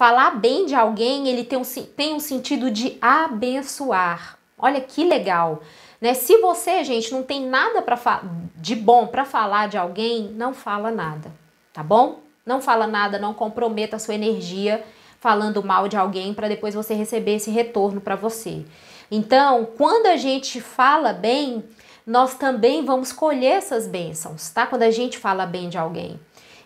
falar bem de alguém, ele tem um, tem um sentido de abençoar. Olha que legal. Né? Se você, gente, não tem nada pra de bom para falar de alguém, não fala nada, tá bom? Não fala nada, não comprometa a sua energia falando mal de alguém para depois você receber esse retorno para você. Então, quando a gente fala bem, nós também vamos colher essas bênçãos, tá? Quando a gente fala bem de alguém.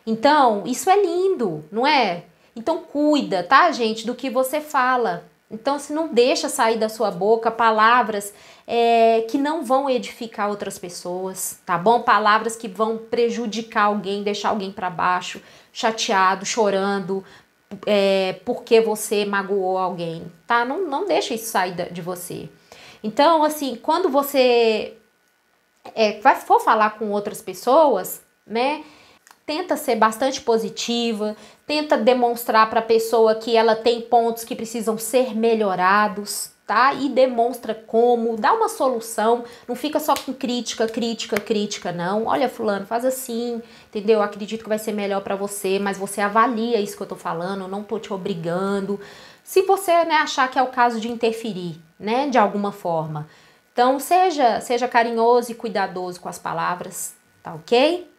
Então, isso é lindo, não é? Então cuida, tá, gente, do que você fala. Então, se não deixa sair da sua boca palavras é, que não vão edificar outras pessoas, tá bom? Palavras que vão prejudicar alguém, deixar alguém para baixo, chateado, chorando, é, porque você magoou alguém, tá? Não, não deixa isso sair de você. Então, assim, quando você é, for falar com outras pessoas, né? tenta ser bastante positiva, tenta demonstrar para a pessoa que ela tem pontos que precisam ser melhorados, tá? E demonstra como, dá uma solução, não fica só com crítica, crítica, crítica, não. Olha, fulano, faz assim, entendeu? Acredito que vai ser melhor para você, mas você avalia isso que eu tô falando, eu não tô te obrigando. Se você, né, achar que é o caso de interferir, né, de alguma forma. Então, seja, seja carinhoso e cuidadoso com as palavras, tá OK?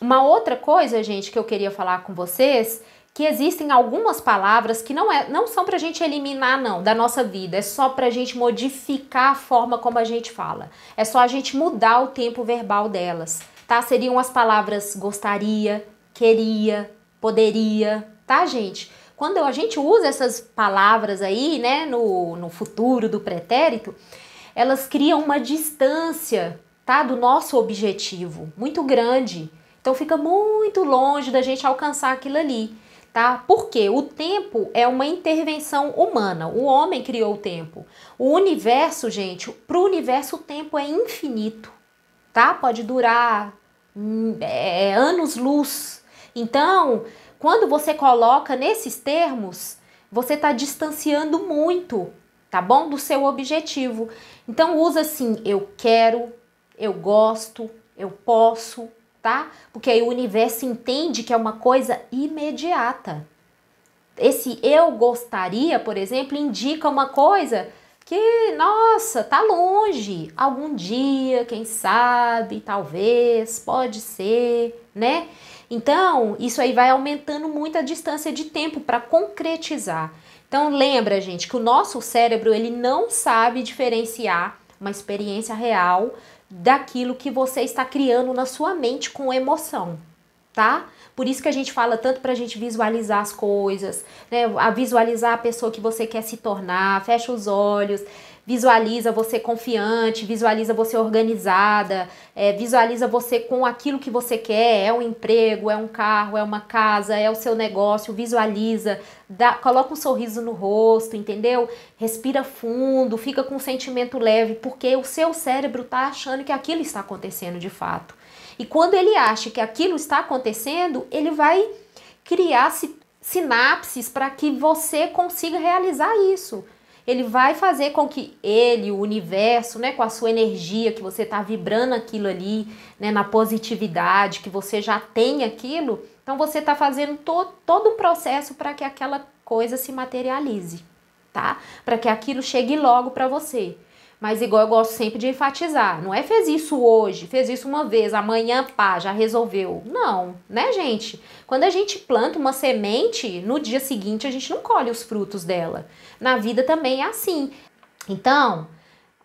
Uma outra coisa, gente, que eu queria falar com vocês, que existem algumas palavras que não, é, não são pra gente eliminar, não, da nossa vida. É só pra gente modificar a forma como a gente fala. É só a gente mudar o tempo verbal delas, tá? Seriam as palavras gostaria, queria, poderia, tá, gente? Quando a gente usa essas palavras aí, né, no, no futuro do pretérito, elas criam uma distância, tá, do nosso objetivo muito grande. Então fica muito longe da gente alcançar aquilo ali, tá? Porque o tempo é uma intervenção humana. O homem criou o tempo. O universo, gente, para o universo o tempo é infinito, tá? Pode durar hum, é, é, anos-luz. Então, quando você coloca nesses termos, você está distanciando muito, tá bom? Do seu objetivo. Então usa assim, eu quero, eu gosto, eu posso, tá? Porque aí o universo entende que é uma coisa imediata. Esse eu gostaria, por exemplo, indica uma coisa que, nossa, tá longe. Algum dia, quem sabe, talvez, pode ser, né? Então, isso aí vai aumentando muito a distância de tempo para concretizar. Então, lembra, gente, que o nosso cérebro ele não sabe diferenciar uma experiência real daquilo que você está criando na sua mente com emoção, tá? Por isso que a gente fala tanto para a gente visualizar as coisas, né? A visualizar a pessoa que você quer se tornar, fecha os olhos, visualiza você confiante, visualiza você organizada, é, visualiza você com aquilo que você quer, é um emprego, é um carro, é uma casa, é o seu negócio, visualiza, dá, coloca um sorriso no rosto, entendeu? Respira fundo, fica com um sentimento leve, porque o seu cérebro está achando que aquilo está acontecendo de fato. E quando ele acha que aquilo está acontecendo, ele vai criar sinapses para que você consiga realizar isso ele vai fazer com que ele, o universo, né, com a sua energia que você está vibrando aquilo ali, né, na positividade que você já tem aquilo, então você está fazendo to todo o processo para que aquela coisa se materialize, tá? Para que aquilo chegue logo para você. Mas igual eu gosto sempre de enfatizar, não é fez isso hoje, fez isso uma vez, amanhã pá, já resolveu. Não, né, gente? Quando a gente planta uma semente, no dia seguinte a gente não colhe os frutos dela. Na vida também é assim. Então,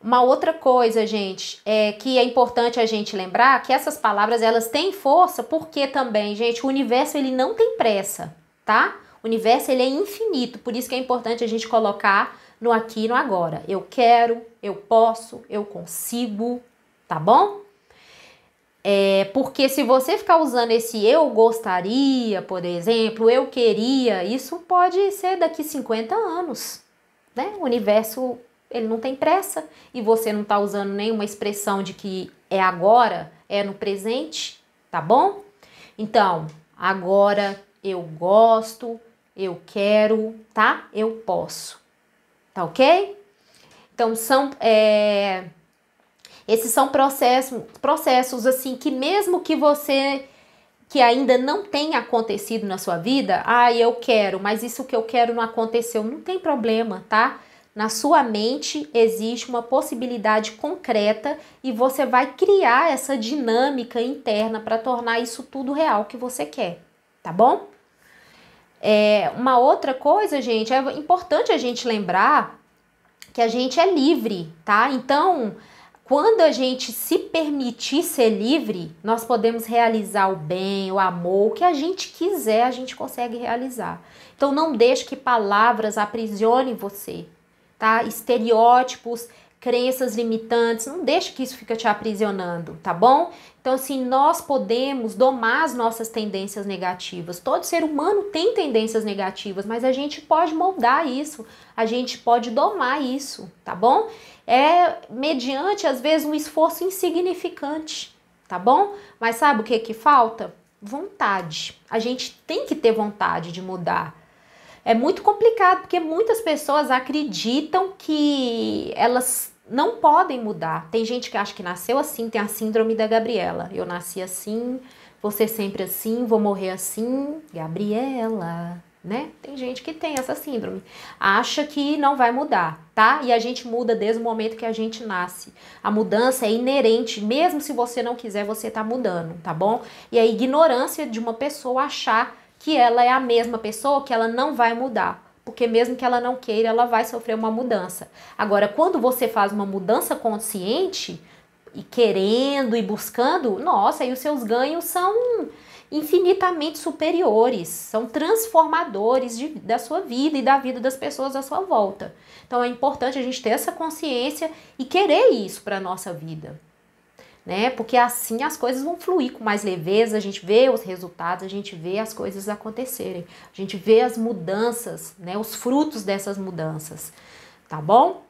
uma outra coisa, gente, é que é importante a gente lembrar que essas palavras elas têm força porque também, gente, o universo ele não tem pressa, tá? O universo ele é infinito, por isso que é importante a gente colocar no aqui e no agora. Eu quero, eu posso, eu consigo, tá bom? É, porque se você ficar usando esse eu gostaria, por exemplo, eu queria, isso pode ser daqui 50 anos, né? O universo, ele não tem pressa e você não tá usando nenhuma expressão de que é agora, é no presente, tá bom? Então, agora eu gosto, eu quero, tá? Eu posso. Tá ok? Então são é, esses são processos, processos assim que mesmo que você que ainda não tenha acontecido na sua vida, ah, eu quero, mas isso que eu quero não aconteceu, não tem problema, tá? Na sua mente existe uma possibilidade concreta e você vai criar essa dinâmica interna para tornar isso tudo real que você quer, tá bom? É, uma outra coisa, gente, é importante a gente lembrar que a gente é livre, tá? Então, quando a gente se permitir ser livre, nós podemos realizar o bem, o amor, o que a gente quiser, a gente consegue realizar. Então não deixe que palavras aprisionem você, tá? Estereótipos crenças limitantes, não deixe que isso fica te aprisionando, tá bom? Então, assim, nós podemos domar as nossas tendências negativas. Todo ser humano tem tendências negativas, mas a gente pode moldar isso, a gente pode domar isso, tá bom? É mediante, às vezes, um esforço insignificante, tá bom? Mas sabe o que que falta? Vontade. A gente tem que ter vontade de mudar é muito complicado, porque muitas pessoas acreditam que elas não podem mudar. Tem gente que acha que nasceu assim, tem a síndrome da Gabriela. Eu nasci assim, vou ser sempre assim, vou morrer assim, Gabriela, né? Tem gente que tem essa síndrome. Acha que não vai mudar, tá? E a gente muda desde o momento que a gente nasce. A mudança é inerente, mesmo se você não quiser, você tá mudando, tá bom? E a ignorância de uma pessoa achar que ela é a mesma pessoa, que ela não vai mudar. Porque mesmo que ela não queira, ela vai sofrer uma mudança. Agora, quando você faz uma mudança consciente e querendo e buscando, nossa, aí os seus ganhos são infinitamente superiores, são transformadores de, da sua vida e da vida das pessoas à sua volta. Então é importante a gente ter essa consciência e querer isso para a nossa vida né? Porque assim as coisas vão fluir com mais leveza, a gente vê os resultados, a gente vê as coisas acontecerem, a gente vê as mudanças, né? Os frutos dessas mudanças, tá bom?